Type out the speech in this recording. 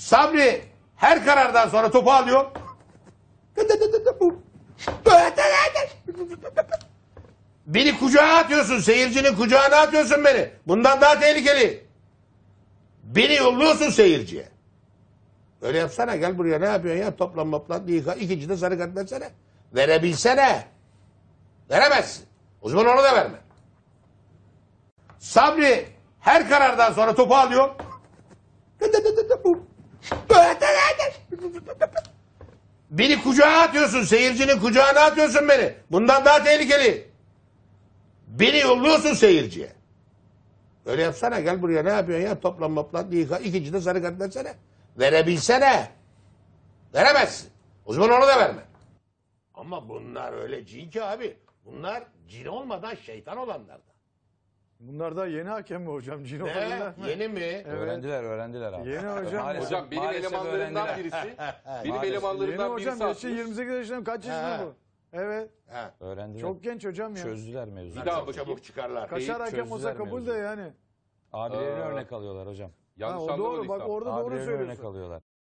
Sabri her karardan sonra topu alıyor. Beni kucağa atıyorsun. Seyircinin kucağına atıyorsun beni. Bundan daha tehlikeli. Beni yolluyorsun seyirciye. Öyle yapsana gel buraya ne yapıyorsun ya toplan moplan yıka. İkinci de sarı kart versene. Verebilsene. Veremezsin. O zaman onu da verme. Sabri her karardan sonra topu alıyor. Beni kucağa atıyorsun. Seyircinin kucağına atıyorsun beni. Bundan daha tehlikeli. Beni yolluyorsun seyirciye. Öyle yapsana gel buraya ne yapıyorsun ya toplan moplan yıka ikinci de sarı kart versene. Verebilsene. Veremezsin. O zaman onu da verme. Ama bunlar öyle cin ki abi. Bunlar cin olmadan şeytan olanlardan. Bunlar da yeni hakem mi hocam? Cino Ne? Yeni mi? Öğrendiler, öğrendiler abi. Yeni hocam. Maalesef- Hocam benim maalesef elemanlarımdan birisi. Benim Maalesef. Yeni hocam yaşı atmış. 28 yaşında mı? kaç yaşında bu? Evet. Ha, Öğrendiler. Çok genç hocam ya. Çözdüler mevzuyu. Bir daha çabuk çıkarlar. Kaşar Eğip hakem olsa kabul de yani. Abilerini örnek alıyorlar hocam. Ha, o doğru bak orada doğru söylüyorsun. Abilerini örnek alıyorlar.